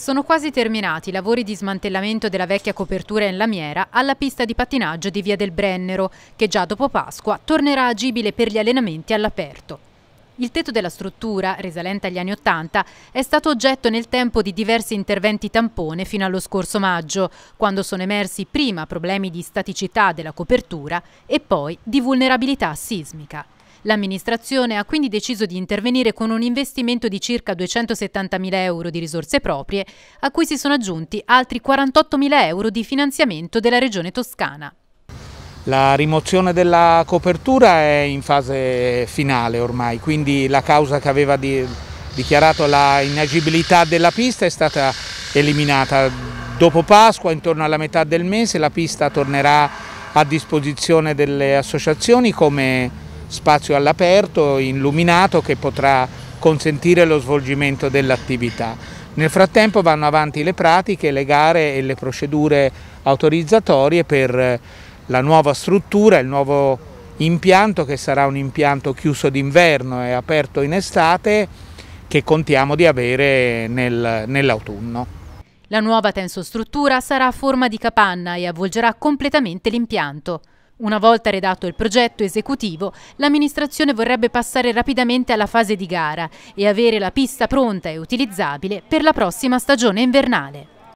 Sono quasi terminati i lavori di smantellamento della vecchia copertura in lamiera alla pista di pattinaggio di Via del Brennero, che già dopo Pasqua tornerà agibile per gli allenamenti all'aperto. Il tetto della struttura, risalente agli anni Ottanta, è stato oggetto nel tempo di diversi interventi tampone fino allo scorso maggio, quando sono emersi prima problemi di staticità della copertura e poi di vulnerabilità sismica. L'amministrazione ha quindi deciso di intervenire con un investimento di circa 270.000 euro di risorse proprie, a cui si sono aggiunti altri 48.000 euro di finanziamento della Regione Toscana. La rimozione della copertura è in fase finale ormai, quindi la causa che aveva di, dichiarato la inagibilità della pista è stata eliminata. Dopo Pasqua, intorno alla metà del mese, la pista tornerà a disposizione delle associazioni come spazio all'aperto, illuminato, che potrà consentire lo svolgimento dell'attività. Nel frattempo vanno avanti le pratiche, le gare e le procedure autorizzatorie per eh, la nuova struttura, il nuovo impianto che sarà un impianto chiuso d'inverno e aperto in estate che contiamo di avere nel, nell'autunno. La nuova tensostruttura sarà a forma di capanna e avvolgerà completamente l'impianto. Una volta redatto il progetto esecutivo, l'amministrazione vorrebbe passare rapidamente alla fase di gara e avere la pista pronta e utilizzabile per la prossima stagione invernale.